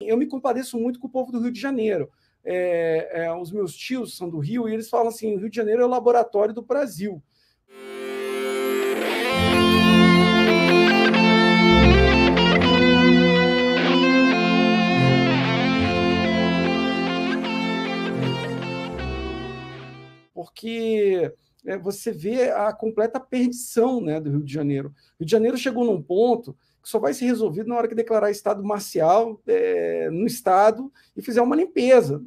eu me compadeço muito com o povo do Rio de Janeiro. É, é, os meus tios são do Rio e eles falam assim: o Rio de Janeiro é o laboratório do Brasil. Porque é, você vê a completa perdição né, do Rio de Janeiro. O Rio de Janeiro chegou num ponto só vai ser resolvido na hora que declarar estado marcial é, no estado e fizer uma limpeza.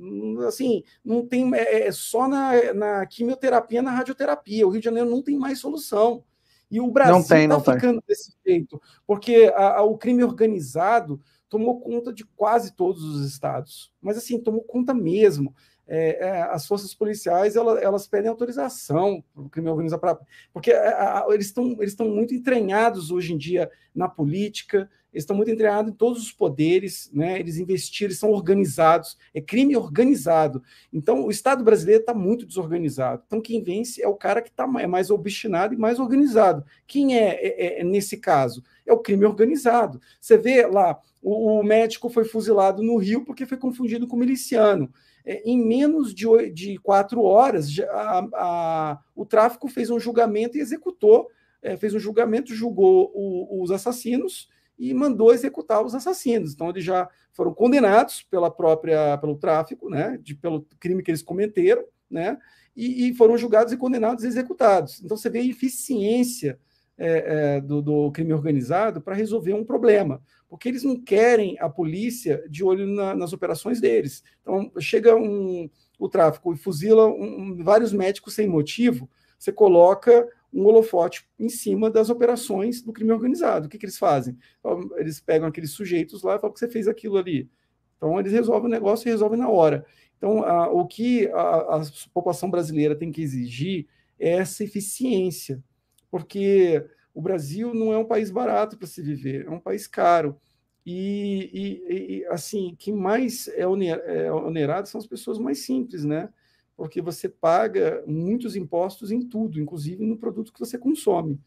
Assim, não tem é, é só na, na, quimioterapia, na radioterapia. O Rio de Janeiro não tem mais solução. E o Brasil está ficando tem. desse jeito, porque a, a, o crime organizado tomou conta de quase todos os estados. Mas assim, tomou conta mesmo é, é, as forças policiais elas, elas pedem autorização para o crime organizado, pra, porque é, a, a, eles estão eles muito entranhados hoje em dia na política, eles estão muito entranhados em todos os poderes, né? eles investiram, eles são organizados, é crime organizado. Então, o Estado brasileiro está muito desorganizado. Então, quem vence é o cara que tá, é mais obstinado e mais organizado. Quem é, é, é nesse caso? É o crime organizado. Você vê lá, o, o médico foi fuzilado no Rio porque foi confundido com miliciano. É, em menos de, de quatro horas, a, a, o tráfico fez um julgamento e executou, é, fez um julgamento, julgou o, os assassinos e mandou executar os assassinos. Então, eles já foram condenados pela própria, pelo tráfico, né, de, pelo crime que eles cometeram, né, e, e foram julgados e condenados e executados. Então, você vê a eficiência é, é, do, do, crime organizado para resolver um problema, porque eles não querem a polícia de olho na, nas operações deles. Então, chega um, o tráfico e fuzila um, vários médicos sem motivo, você coloca um holofote em cima das operações do crime organizado. O que, que eles fazem? Então, eles pegam aqueles sujeitos lá e falam que você fez aquilo ali. Então, eles resolvem o negócio e resolvem na hora. Então, a, o que a, a população brasileira tem que exigir é essa eficiência porque o Brasil não é um país barato para se viver, é um país caro. E, e, e assim, quem mais é, é onerado são as pessoas mais simples, né? Porque você paga muitos impostos em tudo, inclusive no produto que você consome.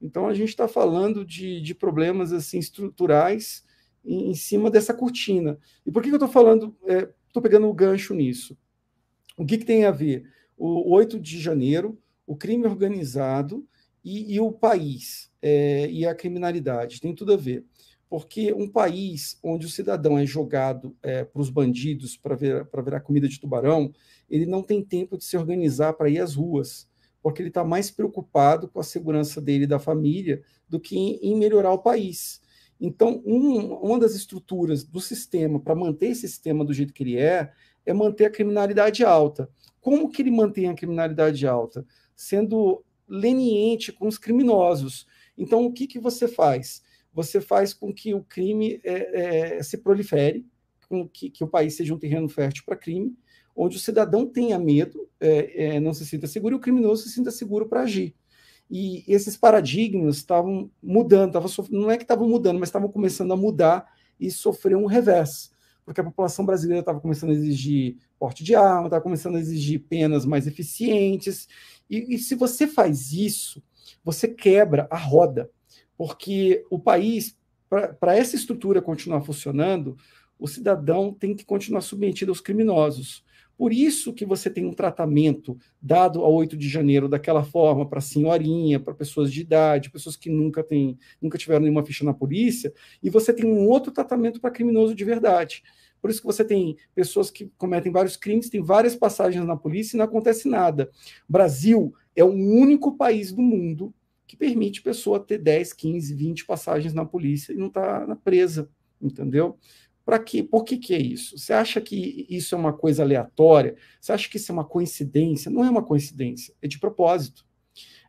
Então a gente está falando de, de, problemas assim estruturais em, em, cima dessa cortina. E por que, que eu estou falando? Estou é, pegando o gancho nisso. O que, que tem a ver? O 8 de janeiro, o crime organizado e, e o país é, e a criminalidade. Tem tudo a ver. Porque um país onde o cidadão é jogado é, para os bandidos para ver, ver a comida de tubarão, ele não tem tempo de se organizar para ir às ruas, porque ele está mais preocupado com a segurança dele e da família do que em, em melhorar o país. Então, um, uma das estruturas do sistema para manter esse sistema do jeito que ele é, é manter a criminalidade alta. Como que ele mantém a criminalidade alta? Sendo leniente com os criminosos. Então, o que, que você faz? Você faz com que o crime é, é, se prolifere, com que, que, o país seja um terreno fértil para crime, onde o cidadão tenha medo, é, é não se sinta seguro, e o criminoso se sinta seguro para agir. E esses paradigmas estavam mudando, tavam, não é que estavam mudando, mas estavam começando a mudar e sofrer um revés porque a população brasileira estava começando a exigir porte de arma, estava começando a exigir penas mais eficientes. E, e se você faz isso, você quebra a roda, porque o país, para essa estrutura continuar funcionando, o cidadão tem que continuar submetido aos criminosos. Por isso que você tem um tratamento dado a 8 de janeiro daquela forma para senhorinha, para pessoas de idade, pessoas que nunca têm, nunca tiveram nenhuma ficha na polícia, e você tem um outro tratamento para criminoso de verdade. Por isso que você tem pessoas que cometem vários crimes, tem várias passagens na polícia e não acontece nada. Brasil é o único país do mundo que permite pessoa ter 10, 15, 20 passagens na polícia e não está presa, entendeu? Para que? Por que, que é isso? Você acha que isso é uma coisa aleatória? Você acha que isso é uma coincidência? Não é uma coincidência, é de propósito.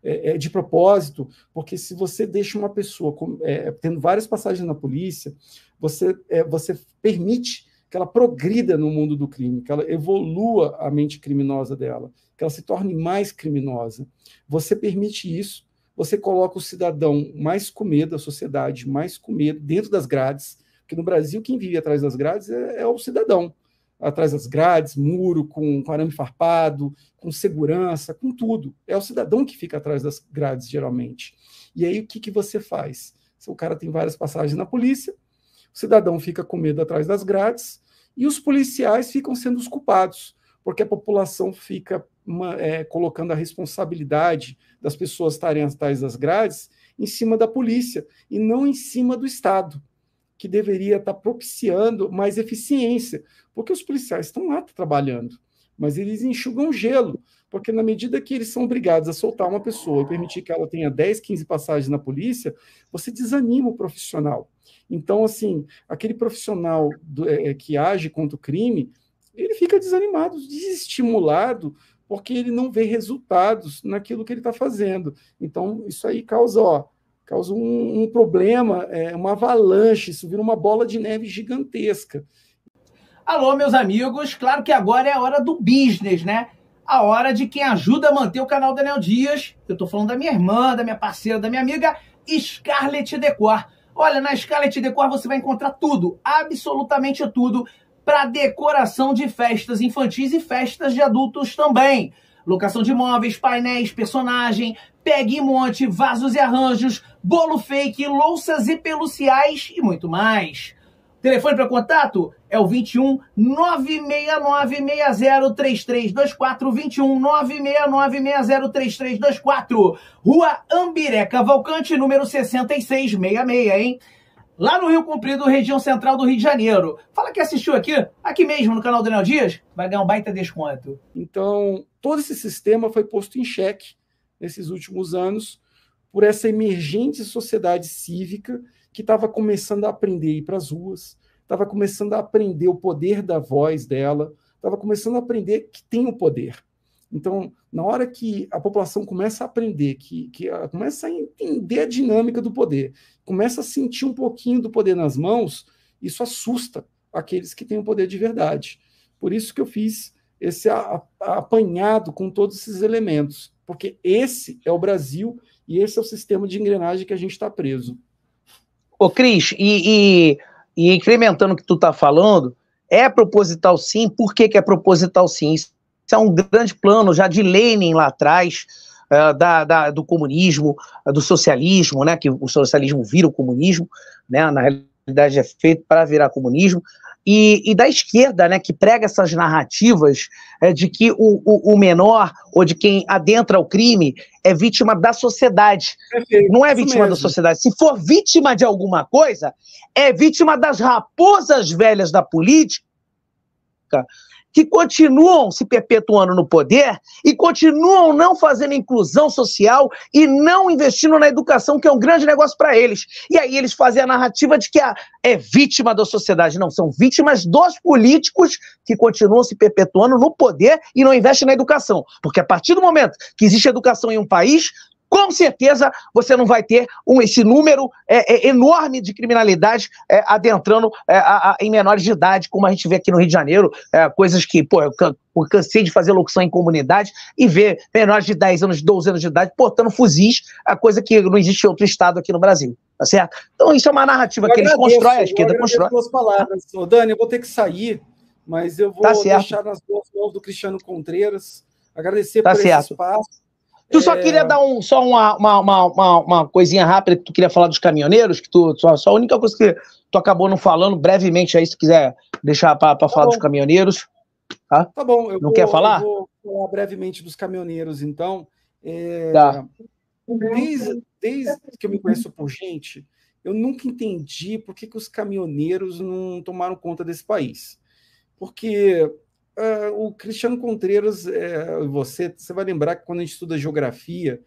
É, é de propósito, porque se você deixa uma pessoa com, é, tendo várias passagens na polícia, você, é, você permite que ela progrida no mundo do crime, que ela evolua a mente criminosa dela, que ela se torne mais criminosa. Você permite isso, você coloca o cidadão mais com medo, a sociedade mais com medo, dentro das grades, porque no Brasil, quem vive atrás das grades é, é o cidadão. Atrás das grades, muro, com, com arame farpado, com segurança, com tudo. É o cidadão que fica atrás das grades, geralmente. E aí, o que, que você faz? O cara tem várias passagens na polícia, o cidadão fica com medo atrás das grades, e os policiais ficam sendo os culpados, porque a população fica uma, é, colocando a responsabilidade das pessoas estarem atrás das grades em cima da polícia e não em cima do Estado que deveria estar propiciando mais eficiência, porque os policiais estão lá trabalhando, mas eles enxugam gelo, porque na medida que eles são obrigados a soltar uma pessoa e permitir que ela tenha 10, 15 passagens na polícia, você desanima o profissional. Então, assim, aquele profissional do, é, é, que age contra o crime, ele fica desanimado, desestimulado, porque ele não vê resultados naquilo que ele está fazendo. Então, isso aí causa, ó, causa um, um problema, é, uma avalanche, isso vira uma bola de neve gigantesca. Alô, meus amigos, claro que agora é a hora do business, né? A hora de quem ajuda a manter o canal Daniel Dias. Eu estou falando da minha irmã, da minha parceira, da minha amiga, Scarlett Decor. Olha, na Scarlett Decor você vai encontrar tudo, absolutamente tudo, para decoração de festas infantis e festas de adultos também. Locação de imóveis, painéis, personagem, peg e monte, vasos e arranjos, bolo fake, louças e peluciais e muito mais. telefone para contato é o 21 969603324, 21 969603324, Rua Ambireca Valcante, número 6666, hein? lá no Rio Comprido, região central do Rio de Janeiro. Fala que assistiu aqui, aqui mesmo no canal Daniel Dias, vai ganhar um baita desconto. Então, todo esse sistema foi posto em xeque nesses últimos anos por essa emergente sociedade cívica que estava começando a aprender a ir para as ruas, estava começando a aprender o poder da voz dela, estava começando a aprender que tem o poder. Então, na hora que a população começa a aprender, que, que a, começa a entender a dinâmica do poder, começa a sentir um pouquinho do poder nas mãos, isso assusta aqueles que têm o poder de verdade. Por isso que eu fiz esse a, a, apanhado com todos esses elementos, porque esse é o Brasil e esse é o sistema de engrenagem que a gente está preso. Ô, Cris, e, e, e incrementando o que tu está falando, é proposital sim, por que, que é proposital sim? Isso isso é um grande plano já de Lenin lá atrás, uh, da, da, do comunismo, uh, do socialismo, né, que o socialismo vira o comunismo, né, na realidade é feito para virar comunismo, e, e, da esquerda, né, que prega essas narrativas é, de que o, o, o, menor ou de quem adentra o crime é vítima da sociedade. Perfeito, Não é vítima da sociedade. Se for vítima de alguma coisa, é vítima das raposas velhas da política que continuam se perpetuando no poder e continuam não fazendo inclusão social e não investindo na educação, que é um grande negócio para eles. E aí eles fazem a narrativa de que a, é vítima da sociedade. Não, são vítimas dos políticos que continuam se perpetuando no poder e não investem na educação. Porque a partir do momento que existe educação em um país, com certeza você não vai ter um, esse número é, é, enorme de criminalidade é, adentrando é, a, a, em menores de idade, como a gente vê aqui no Rio de Janeiro, é, coisas que, pô, eu eu cansei de fazer locução em comunidade e ver menores de 10 anos, 12 anos de idade portando fuzis, a coisa que não existe em outro estado aqui no Brasil tá certo? Então isso é uma narrativa eu que agradeço, eles constroem, a esquerda constrói. Duas palavras. Ô, Dani, eu vou ter que sair, mas eu tá vou tá deixar nas mãos do Cristiano Contreiras. Agradecer tá por certo. esse espaço. Tu só é... queria dar um, só uma, uma, uma, uma, coisinha rápida que tu queria falar dos caminhoneiros, que tu só, só a única coisa que tu acabou não falando brevemente aí, se quiser deixar para tá falar bom. dos caminhoneiros. Tá, tá bom, não vou, quer falar? vou falar brevemente dos caminhoneiros, então. É... Tá. Desde, desde que eu me conheço por gente, eu nunca entendi por que, que os caminhoneiros não tomaram conta desse país. Porque uh, o Cristiano Contreiras, uh, é, você, você vai lembrar que quando a gente estuda geografia,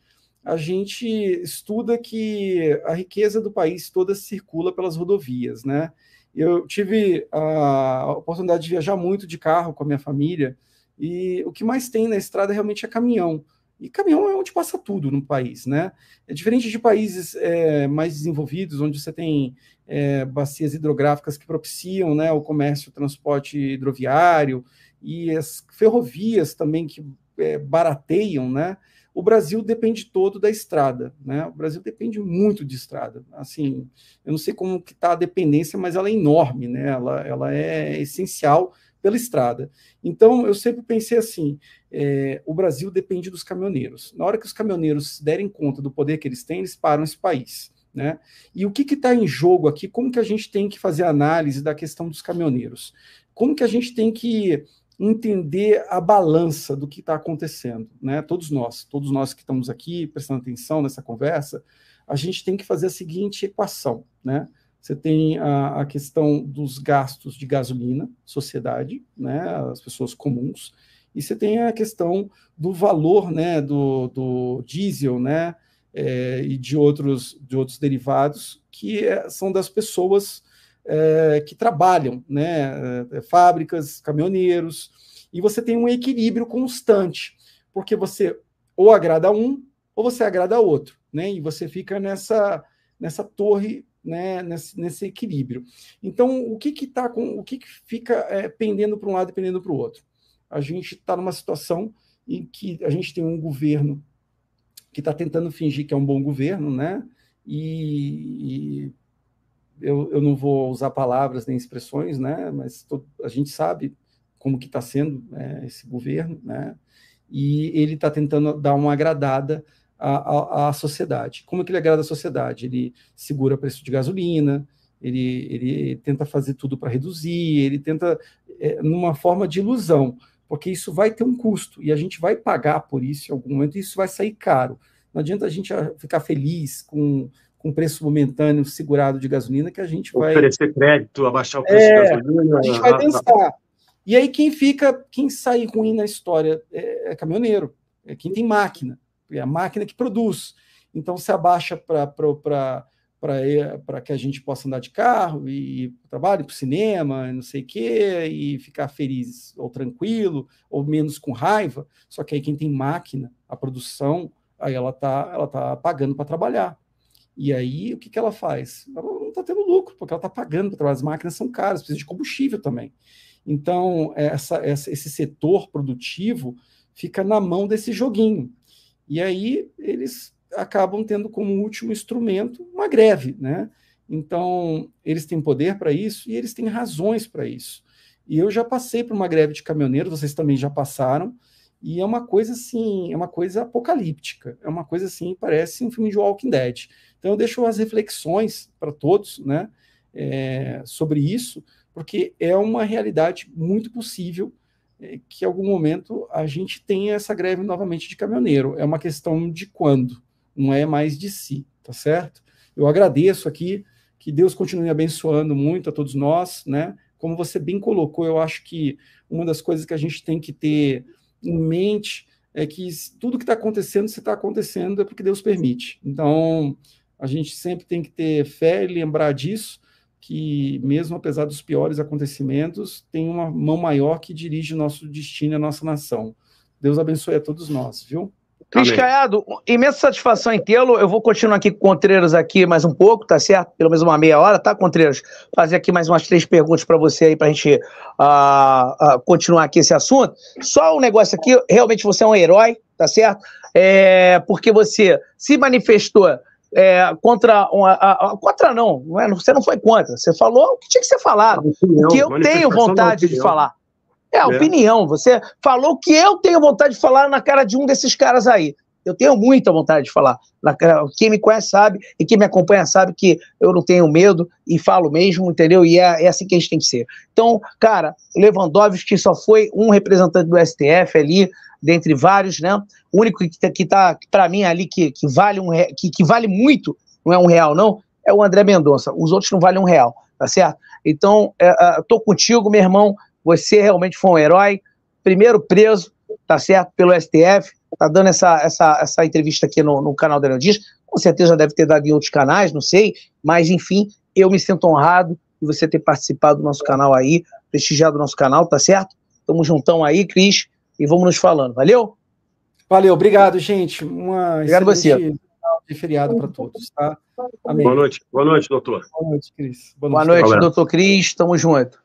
a gente estuda que a riqueza do país toda circula pelas rodovias, né? Eu tive a oportunidade de viajar muito de carro com a minha família e o que mais tem na estrada realmente é caminhão. E caminhão é onde passa tudo no país, né? É diferente de países é, mais desenvolvidos, onde você tem é, bacias hidrográficas que propiciam né, o comércio, o transporte hidroviário e as ferrovias também que é, barateiam, né? O Brasil depende todo da estrada, né? O Brasil depende muito de estrada. Assim, eu não sei como que está a dependência, mas ela é enorme, né? Ela, ela é essencial pela estrada. Então, eu sempre pensei assim: é, o Brasil depende dos caminhoneiros. Na hora que os caminhoneiros se derem conta do poder que eles têm, eles param esse país. Né? E o que está em jogo aqui? Como que a gente tem que fazer análise da questão dos caminhoneiros? Como que a gente tem que entender a balança do que está acontecendo, né? Todos nós, todos nós que estamos aqui prestando atenção nessa conversa, a gente tem que fazer a seguinte equação, né? Você tem a, a questão dos gastos de gasolina, sociedade, né? As pessoas comuns, e você tem a questão do valor, né? Do, do diesel, né? É, e de outros de outros derivados que é, são das pessoas é, que trabalham, né? É, fábricas, caminhoneiros, e você tem um equilíbrio constante, porque você ou agrada um ou você agrada outro, né? E você fica nessa nessa torre, né? Nesse, nesse equilíbrio. Então, o que que tá com, o que que fica é, pendendo para um lado e pendendo para o outro? A gente está numa situação em que a gente tem um governo que está tentando fingir que é um bom governo, né? E, e eu, eu não vou usar palavras nem expressões, né? Mas todo, a gente sabe como que está sendo né, esse governo, né? E ele está tentando dar uma agradada à, à, à, sociedade. Como é que ele agrada a sociedade? Ele segura preço de gasolina, ele, ele tenta fazer tudo para reduzir, ele tenta é, numa forma de ilusão, porque isso vai ter um custo e a gente vai pagar por isso em algum momento e isso vai sair caro. Não adianta a gente ficar feliz com com preço momentâneo segurado de gasolina que a gente vai. Oferecer crédito, abaixar o preço é, de gasolina. A gente vai pensar. E aí quem fica, quem sai ruim na história é, é caminhoneiro, é quem tem máquina, é a máquina que produz. Então se abaixa para para é, que a gente possa andar de carro e ir trabalho, para o cinema, não sei o quê, e ficar feliz ou tranquilo, ou menos com raiva. Só que aí quem tem máquina, a produção, aí ela está ela tá pagando para trabalhar. E aí, o que, que ela faz? Ela não está tendo lucro, porque ela está pagando para As máquinas são caras, precisa de combustível também. Então, é, essa, essa, esse setor produtivo fica na mão desse joguinho. E aí, eles acabam tendo como último instrumento uma greve, né? Então, eles têm poder para isso e eles têm razões para isso. E eu já passei por uma greve de caminhoneiro. vocês também já passaram. E é uma coisa assim, é uma coisa apocalíptica, é uma coisa assim, parece um filme de Walking Dead. Então eu deixo as reflexões para todos, né, é, sobre isso, porque é uma realidade muito possível é, que em algum momento a gente tenha essa greve novamente de caminhoneiro. É uma questão de quando, não é mais de si, tá certo? Eu agradeço aqui, que Deus continue abençoando muito a todos nós, né? Como você bem colocou, eu acho que uma das coisas que a gente tem que ter em mente é que tudo que está acontecendo, se está acontecendo, é porque Deus permite. Então, a gente sempre tem que ter fé e lembrar disso, que mesmo apesar dos piores acontecimentos, tem uma mão maior que dirige o nosso destino e a nossa nação. Deus abençoe a todos nós, viu? Cris Caiado, imensa satisfação em tê-lo. Eu vou continuar aqui com o Contreiras aqui mais um pouco, tá certo? Pelo menos uma meia hora, tá, Contreiras? Fazer aqui mais umas três perguntas para você aí, para a gente uh, uh, continuar aqui esse assunto. Só um negócio aqui, realmente você é um herói, tá certo? É, porque você se manifestou é, contra uma, a, a, contra não, é? você não foi contra, você falou o que tinha que ser falado, O que eu tenho vontade de falar. É, é, opinião. Você falou que eu tenho vontade de falar na cara de um desses caras aí. Eu tenho muita vontade de falar. quem me conhece sabe e quem me acompanha sabe que eu não tenho medo e falo mesmo, entendeu? E é, é assim que a gente tem que ser. Então, cara, Lewandowski só foi um representante do STF ali, dentre vários, né? O único que, que tá, para mim, ali, que, que vale um que, que vale muito, não é um real, não, é o André Mendonça. Os outros não valem um real, tá certo? Então, é, é, tô contigo, meu irmão. Você realmente foi um herói, primeiro preso, tá certo, pelo STF, tá dando essa, essa, essa entrevista aqui no, no canal Daniel Dias, com certeza deve ter dado em outros canais, não sei, mas enfim, eu me sinto honrado de você ter participado do nosso canal aí, prestigiado o nosso canal, tá certo? Tamo juntão aí, Cris, e vamos nos falando, valeu? Valeu, obrigado, gente. Uma obrigado você. De feriado para todos, tá? Amém. Boa noite, boa noite, doutor. Boa noite, Cris. Boa noite, boa noite doutor Cris, tamo junto.